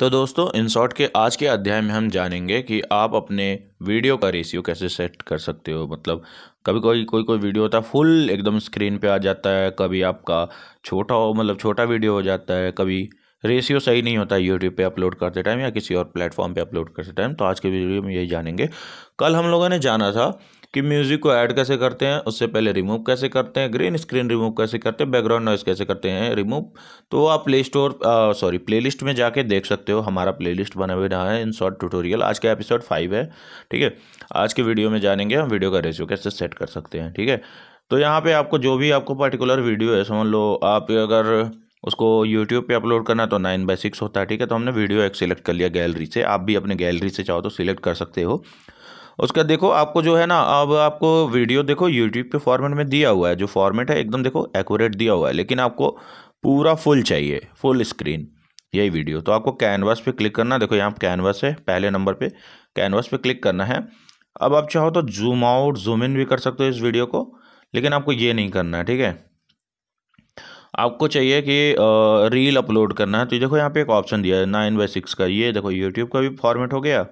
तो दोस्तों in short के आज के अध्याय में हम जानेंगे कि आप अपने वीडियो का रेशियो कैसे सेट कर सकते हो मतलब कभी कोई कोई कोई वीडियो होता है फुल एकदम स्क्रीन पे आ जाता है कभी आपका छोटा हो मतलब छोटा वीडियो हो जाता है कभी रेशियो सही नहीं होता यूट्यूब पे अपलोड करते टाइम या किसी और प्लेटफॉर्म पे अपलोड करते टाइम तो आज के वीडियो में यही जानेंगे कल हम लोगों ने जाना था कि म्यूज़िक को ऐड कैसे करते हैं उससे पहले रिमूव कैसे करते हैं ग्रीन स्क्रीन रिमूव कैसे करते हैं बैकग्राउंड नॉइस कैसे करते हैं रिमूव तो आप play store sorry playlist में जाके देख सकते हो हमारा प्ले लिस्ट बना हुआ है इन शॉर्ट ट्यूटोरियल आज का एपिसोड फाइव है ठीक है आज के वीडियो में जानेंगे हम वीडियो का रेशियो कैसे सेट कर सकते हैं ठीक है तो यहाँ पे आपको जो भी आपको पर्टिकुलर वीडियो है समझ लो आप अगर उसको यूट्यूब पे अपलोड करना तो नाइन बाई सिक्स होता है ठीक है तो हमने वीडियो एक सिलेक्ट कर लिया गैलरी से आप भी अपने गैलरी से चाहो तो सिलेक्ट कर सकते हो उसके बाद देखो आपको जो है ना अब आपको वीडियो देखो यूट्यूब पे फॉर्मेट में दिया हुआ है जो फॉर्मेट है एकदम देखो एक्यूरेट दिया हुआ है लेकिन आपको पूरा फुल चाहिए फुल स्क्रीन यही वीडियो तो आपको कैनवास पे क्लिक करना देखो यहाँ कैनवास है पहले नंबर पे कैनवास पे क्लिक करना है अब आप चाहो तो जूम आउट जूम इन भी कर सकते हो इस वीडियो को लेकिन आपको ये नहीं करना है ठीक है आपको चाहिए कि रील अपलोड करना है तो देखो यहाँ पे एक ऑप्शन दिया है नाइन बाई सिक्स का ये देखो यूट्यूब का भी फॉर्मेट हो गया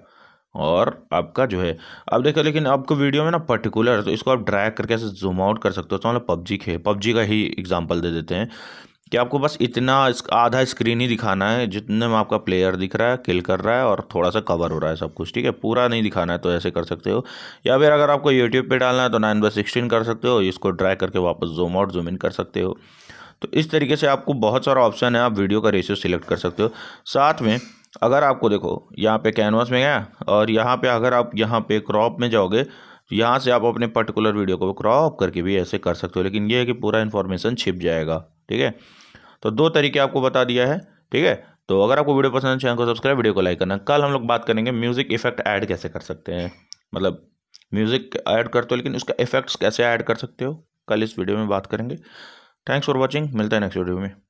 और आपका जो है अब देखो लेकिन आपको वीडियो में ना पर्टिकुलर तो इसको आप ड्रैग करके ऐसे जूम आउट कर सकते हो तो मतलब पबजी के पबजी का ही एग्जांपल दे देते हैं कि आपको बस इतना आधा स्क्रीन ही दिखाना है जितने में आपका प्लेयर दिख रहा है किल कर रहा है और थोड़ा सा कवर हो रहा है सब कुछ ठीक है पूरा नहीं दिखाना है तो ऐसे कर सकते हो या फिर अगर आपको यूट्यूब पर डालना है तो नाइन बाई सिक्सटीन कर सकते हो इसको ड्राई करके वापस जूम आउट जूम इन कर सकते हो तो इस तरीके से आपको बहुत सारा ऑप्शन है आप वीडियो का रेशियो सिलेक्ट कर सकते हो साथ में अगर आपको देखो यहाँ पे कैनवास में गया और यहाँ पे अगर आप यहाँ पे क्रॉप में जाओगे तो यहाँ से आप अपने पर्टिकुलर वीडियो को क्रॉप करके भी ऐसे कर सकते हो लेकिन ये है कि पूरा इन्फॉर्मेशन छिप जाएगा ठीक है तो दो तरीके आपको बता दिया है ठीक है तो अगर आपको वीडियो पसंद है चैनल को सब्सक्राइब वीडियो को लाइक करना कल हम लोग बात करेंगे म्यूज़िक इफेक्ट ऐड कैसे कर सकते हैं मतलब म्यूज़िक ऐड करते हो लेकिन उसका इफेक्ट्स कैसे ऐड कर सकते हो कल इस वीडियो में बात करेंगे थैंक्स फॉर वॉचिंग मिलता है नेक्स्ट वीडियो में